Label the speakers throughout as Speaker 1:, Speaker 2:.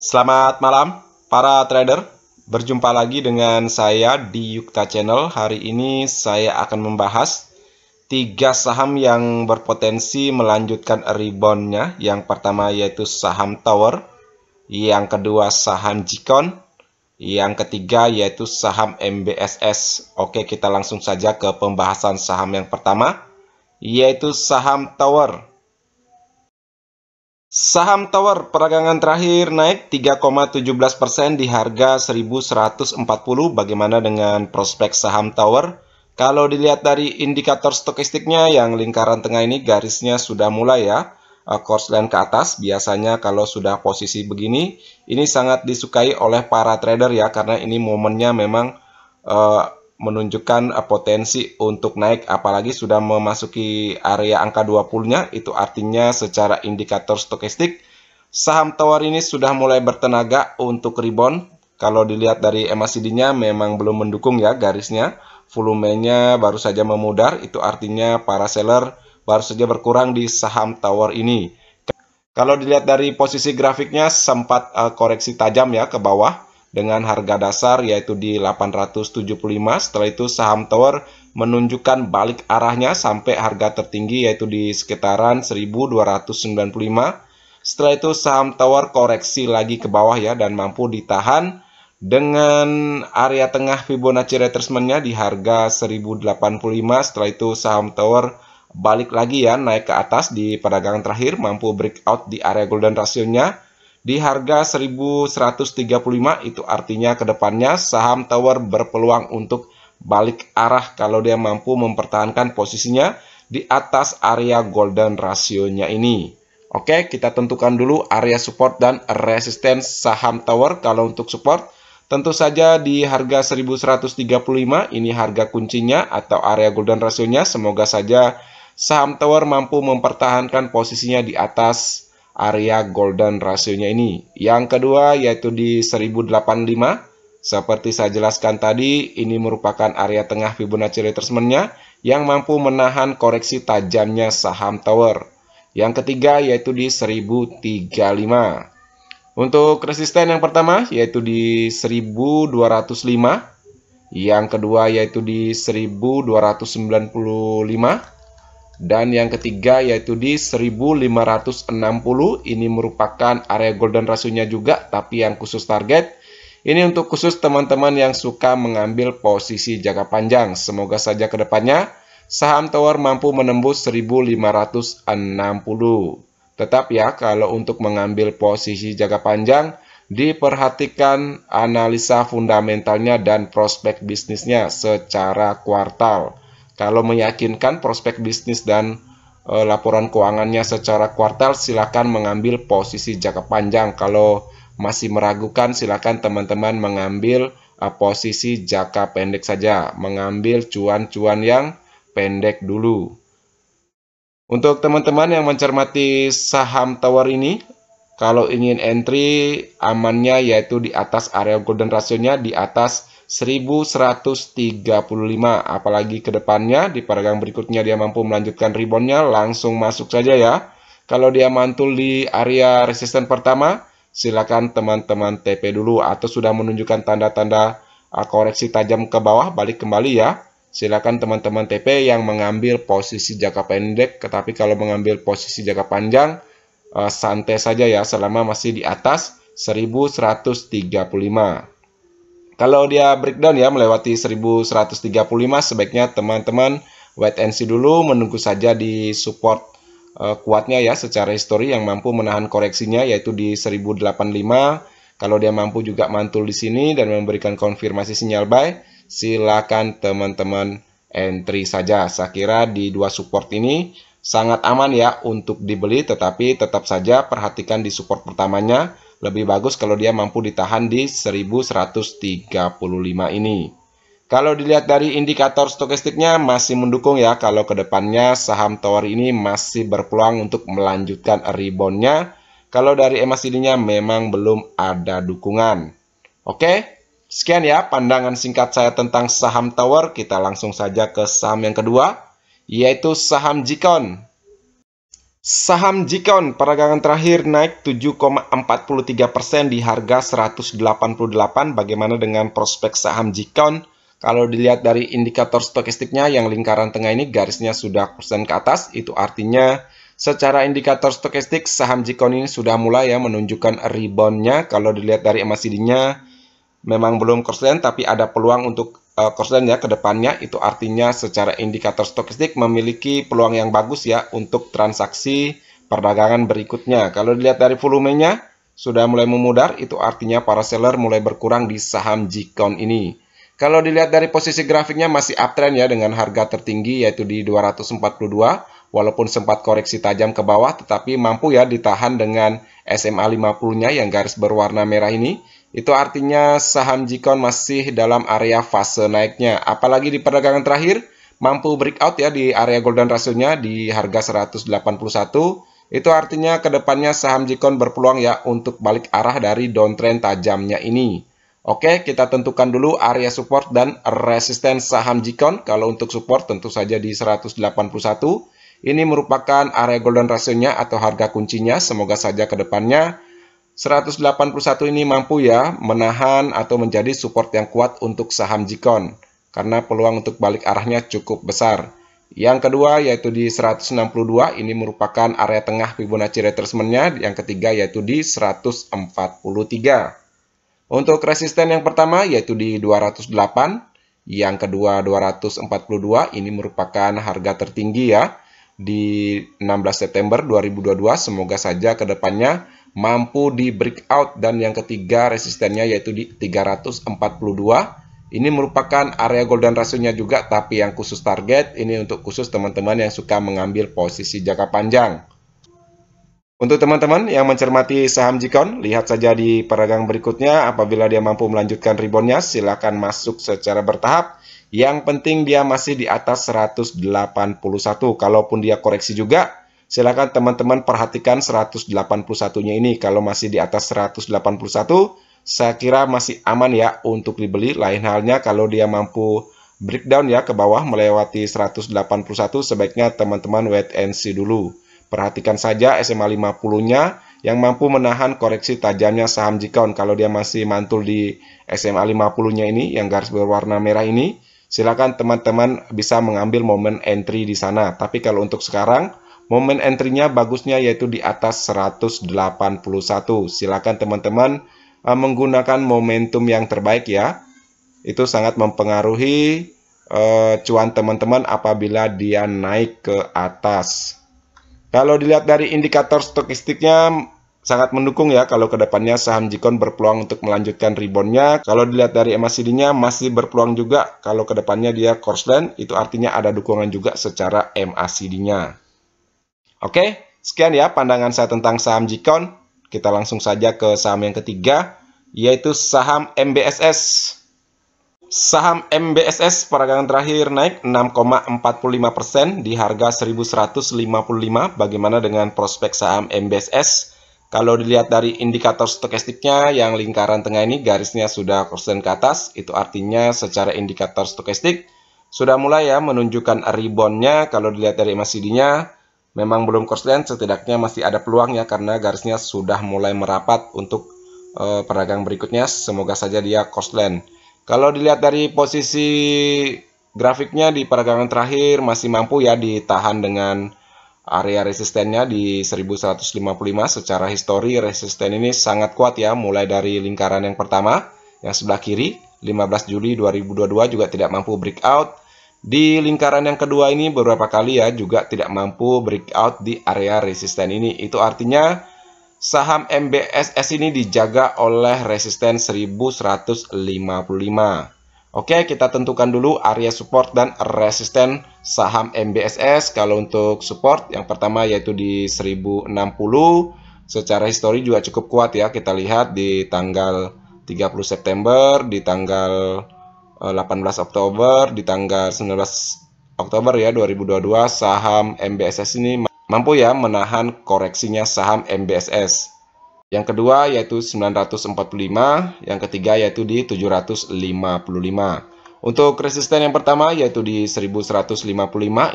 Speaker 1: Selamat malam para trader, berjumpa lagi dengan saya di Yukta Channel. Hari ini saya akan membahas tiga saham yang berpotensi melanjutkan reboundnya. Yang pertama yaitu saham Tower, yang kedua saham Jikon, yang ketiga yaitu saham MBSS. Oke, kita langsung saja ke pembahasan saham yang pertama, yaitu saham Tower. Saham Tower peragangan terakhir naik 3,17 di harga 1.140. Bagaimana dengan prospek saham Tower? Kalau dilihat dari indikator stokistiknya yang lingkaran tengah ini garisnya sudah mulai ya. Eh, course line ke atas biasanya kalau sudah posisi begini ini sangat disukai oleh para trader ya karena ini momennya memang uh, menunjukkan eh, potensi untuk naik apalagi sudah memasuki area angka 20-nya itu artinya secara indikator stokastik saham tower ini sudah mulai bertenaga untuk rebound kalau dilihat dari MACD-nya memang belum mendukung ya garisnya volumenya baru saja memudar itu artinya para seller baru saja berkurang di saham tower ini kalau dilihat dari posisi grafiknya sempat eh, koreksi tajam ya ke bawah dengan harga dasar yaitu di 875. Setelah itu saham Tower menunjukkan balik arahnya sampai harga tertinggi yaitu di sekitaran 1295. Setelah itu saham Tower koreksi lagi ke bawah ya dan mampu ditahan dengan area tengah Fibonacci retracement-nya di harga 1085. Setelah itu saham Tower balik lagi ya naik ke atas di perdagangan terakhir mampu breakout di area golden ratio-nya di harga 1135 itu artinya kedepannya saham Tower berpeluang untuk balik arah kalau dia mampu mempertahankan posisinya di atas area golden rasionya ini. Oke, kita tentukan dulu area support dan resistance saham Tower kalau untuk support. Tentu saja di harga 1135 ini harga kuncinya atau area golden rasionya. Semoga saja saham Tower mampu mempertahankan posisinya di atas area golden rasionya ini. Yang kedua yaitu di 1085. Seperti saya jelaskan tadi, ini merupakan area tengah Fibonacci retracementnya yang mampu menahan koreksi tajamnya saham tower. Yang ketiga yaitu di 1035. Untuk resisten yang pertama yaitu di 1205, yang kedua yaitu di 1295, dan yang ketiga yaitu di 1560 ini merupakan area golden rasunya juga tapi yang khusus target. Ini untuk khusus teman-teman yang suka mengambil posisi jangka panjang. Semoga saja kedepannya saham Tower mampu menembus 1560. Tetap ya kalau untuk mengambil posisi jangka panjang diperhatikan analisa fundamentalnya dan prospek bisnisnya secara kuartal. Kalau meyakinkan prospek bisnis dan e, laporan keuangannya secara kuartal, silakan mengambil posisi jangka panjang. Kalau masih meragukan, silakan teman-teman mengambil e, posisi jangka pendek saja, mengambil cuan-cuan yang pendek dulu. Untuk teman-teman yang mencermati saham tower ini, kalau ingin entry amannya yaitu di atas area golden rasionya di atas 1135 apalagi ke depannya di paragang berikutnya dia mampu melanjutkan reboundnya langsung masuk saja ya kalau dia mantul di area resisten pertama silakan teman-teman TP dulu atau sudah menunjukkan tanda-tanda uh, koreksi tajam ke bawah balik kembali ya silakan teman-teman TP yang mengambil posisi jangka pendek tetapi kalau mengambil posisi jangka panjang uh, santai saja ya selama masih di atas 1135 kalau dia breakdown ya melewati 1135 sebaiknya teman-teman wait and see dulu menunggu saja di support uh, kuatnya ya secara histori yang mampu menahan koreksinya yaitu di 1085. Kalau dia mampu juga mantul di sini dan memberikan konfirmasi sinyal buy, silakan teman-teman entry saja. Saya kira di dua support ini sangat aman ya untuk dibeli tetapi tetap saja perhatikan di support pertamanya lebih bagus kalau dia mampu ditahan di 1135 ini. Kalau dilihat dari indikator stokistiknya masih mendukung ya kalau kedepannya saham tower ini masih berpeluang untuk melanjutkan reboundnya. Kalau dari MACD-nya memang belum ada dukungan. Oke, sekian ya pandangan singkat saya tentang saham tower. Kita langsung saja ke saham yang kedua, yaitu saham Jikon. Saham Jikon peragangan terakhir naik 7,43 di harga 188. Bagaimana dengan prospek saham Jikon? Kalau dilihat dari indikator stokistiknya yang lingkaran tengah ini garisnya sudah persen ke atas, itu artinya secara indikator stokistik saham Jikon ini sudah mulai ya menunjukkan reboundnya. Kalau dilihat dari MACD-nya memang belum persen tapi ada peluang untuk Korsetnya, eh, ya ke depannya itu artinya secara indikator stokistik memiliki peluang yang bagus ya untuk transaksi perdagangan berikutnya. Kalau dilihat dari volumenya sudah mulai memudar itu artinya para seller mulai berkurang di saham Jikon ini. Kalau dilihat dari posisi grafiknya masih uptrend ya dengan harga tertinggi yaitu di 242 walaupun sempat koreksi tajam ke bawah tetapi mampu ya ditahan dengan SMA 50-nya yang garis berwarna merah ini itu artinya saham Jikon masih dalam area fase naiknya. Apalagi di perdagangan terakhir mampu breakout ya di area golden ratio di harga 181. Itu artinya kedepannya saham Jikon berpeluang ya untuk balik arah dari downtrend tajamnya ini. Oke, kita tentukan dulu area support dan resisten saham Jikon. Kalau untuk support tentu saja di 181. Ini merupakan area golden ratio atau harga kuncinya. Semoga saja ke depannya 181 ini mampu ya menahan atau menjadi support yang kuat untuk saham Jikon karena peluang untuk balik arahnya cukup besar. Yang kedua yaitu di 162 ini merupakan area tengah Fibonacci retracementnya. Yang ketiga yaitu di 143. Untuk resisten yang pertama yaitu di 208, yang kedua 242 ini merupakan harga tertinggi ya di 16 September 2022. Semoga saja kedepannya depannya mampu di breakout dan yang ketiga resistennya yaitu di 342 ini merupakan area golden ratio-nya juga tapi yang khusus target ini untuk khusus teman-teman yang suka mengambil posisi jangka panjang untuk teman-teman yang mencermati saham Jikon, lihat saja di peragang berikutnya. Apabila dia mampu melanjutkan ribonnya silakan masuk secara bertahap. Yang penting dia masih di atas 181. Kalaupun dia koreksi juga, Silakan teman-teman perhatikan 181-nya ini. Kalau masih di atas 181, saya kira masih aman ya untuk dibeli. Lain halnya kalau dia mampu breakdown ya ke bawah melewati 181 sebaiknya teman-teman wait and see dulu. Perhatikan saja SMA 50-nya yang mampu menahan koreksi tajamnya saham Jikaon kalau dia masih mantul di SMA 50-nya ini yang garis berwarna merah ini. Silakan teman-teman bisa mengambil momen entry di sana. Tapi kalau untuk sekarang Momen entry-nya bagusnya yaitu di atas 181. Silakan teman-teman eh, menggunakan momentum yang terbaik ya. Itu sangat mempengaruhi uh, cuan teman-teman apabila dia naik ke atas. Kalau dilihat dari indikator stokistiknya sangat mendukung ya kalau kedepannya saham Jikon berpeluang untuk melanjutkan reboundnya. Kalau dilihat dari MACD-nya masih berpeluang juga kalau kedepannya dia line itu artinya ada dukungan juga secara MACD-nya. Oke, sekian ya pandangan saya tentang saham Jikon. Kita langsung saja ke saham yang ketiga, yaitu saham MBSS. Saham MBSS peragangan terakhir naik 6,45% di harga 1155. Bagaimana dengan prospek saham MBSS? Kalau dilihat dari indikator stokastiknya yang lingkaran tengah ini garisnya sudah persen ke atas, itu artinya secara indikator stokastik sudah mulai ya menunjukkan reboundnya. Kalau dilihat dari MACD-nya memang belum crossland setidaknya masih ada peluang ya karena garisnya sudah mulai merapat untuk uh, berikutnya semoga saja dia crossland kalau dilihat dari posisi grafiknya di perdagangan terakhir masih mampu ya ditahan dengan area resistennya di 1155 secara histori resisten ini sangat kuat ya mulai dari lingkaran yang pertama yang sebelah kiri 15 Juli 2022 juga tidak mampu breakout di lingkaran yang kedua ini beberapa kali ya juga tidak mampu breakout di area resisten ini. Itu artinya saham MBSS ini dijaga oleh resisten 1155. Oke, kita tentukan dulu area support dan resisten saham MBSS. Kalau untuk support yang pertama yaitu di 1060. Secara histori juga cukup kuat ya. Kita lihat di tanggal 30 September, di tanggal 18 eh, Oktober di tanggal 19 Oktober ya 2022 saham MBSS ini mampu ya menahan koreksinya saham MBSS. Yang kedua yaitu 945, yang ketiga yaitu di 755. Untuk resisten yang pertama yaitu di 1155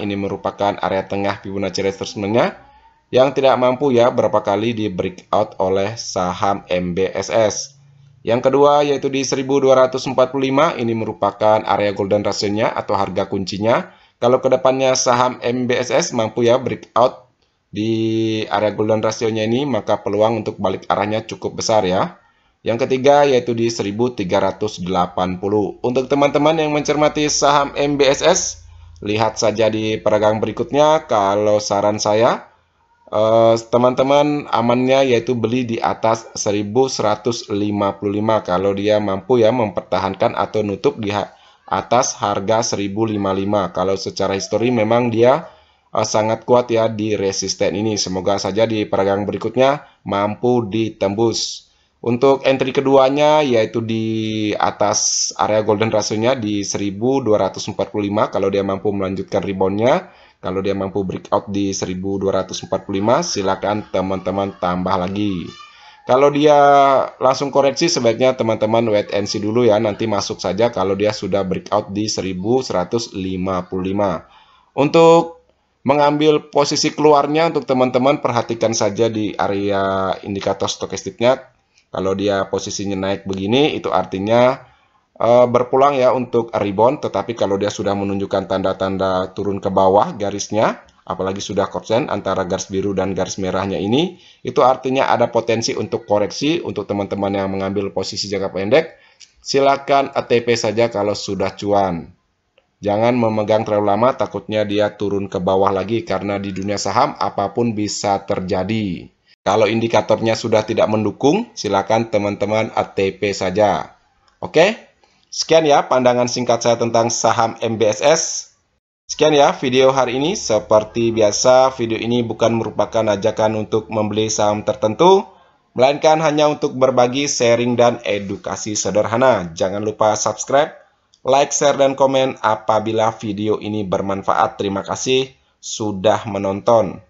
Speaker 1: ini merupakan area tengah Fibonacci retracementnya yang tidak mampu ya berapa kali di breakout oleh saham MBSS. Yang kedua yaitu di 1245 ini merupakan area golden rasionya atau harga kuncinya. Kalau kedepannya saham MBSS mampu ya breakout di area golden rasionya ini maka peluang untuk balik arahnya cukup besar ya. Yang ketiga yaitu di 1380. Untuk teman-teman yang mencermati saham MBSS, lihat saja di peragang berikutnya kalau saran saya Eh, teman-teman uh, amannya yaitu beli di atas 1155 kalau dia mampu ya mempertahankan atau nutup di atas harga 1055 kalau secara histori memang dia uh, sangat kuat ya di resisten ini semoga saja di peragang berikutnya mampu ditembus untuk entry keduanya yaitu di atas area golden ratio di 1245 kalau dia mampu melanjutkan reboundnya kalau dia mampu breakout di 1245, silakan teman-teman tambah lagi. Kalau dia langsung koreksi, sebaiknya teman-teman wait and see dulu ya. Nanti masuk saja kalau dia sudah breakout di 1155. Untuk mengambil posisi keluarnya untuk teman-teman perhatikan saja di area indikator stokastiknya. Kalau dia posisinya naik begini, itu artinya Eh, berpulang ya untuk rebound, tetapi kalau dia sudah menunjukkan tanda-tanda turun ke bawah garisnya, apalagi sudah korsen antara garis biru dan garis merahnya ini, itu artinya ada potensi untuk koreksi untuk teman-teman yang mengambil posisi jangka pendek. Silakan ATP saja kalau sudah cuan. Jangan memegang terlalu lama, takutnya dia turun ke bawah lagi karena di dunia saham apapun bisa terjadi. Kalau indikatornya sudah tidak mendukung, silakan teman-teman ATP saja. Oke? Sekian ya pandangan singkat saya tentang saham MBSS. Sekian ya video hari ini. Seperti biasa, video ini bukan merupakan ajakan untuk membeli saham tertentu, melainkan hanya untuk berbagi sharing dan edukasi sederhana. Jangan lupa subscribe, like, share, dan komen apabila video ini bermanfaat. Terima kasih sudah menonton.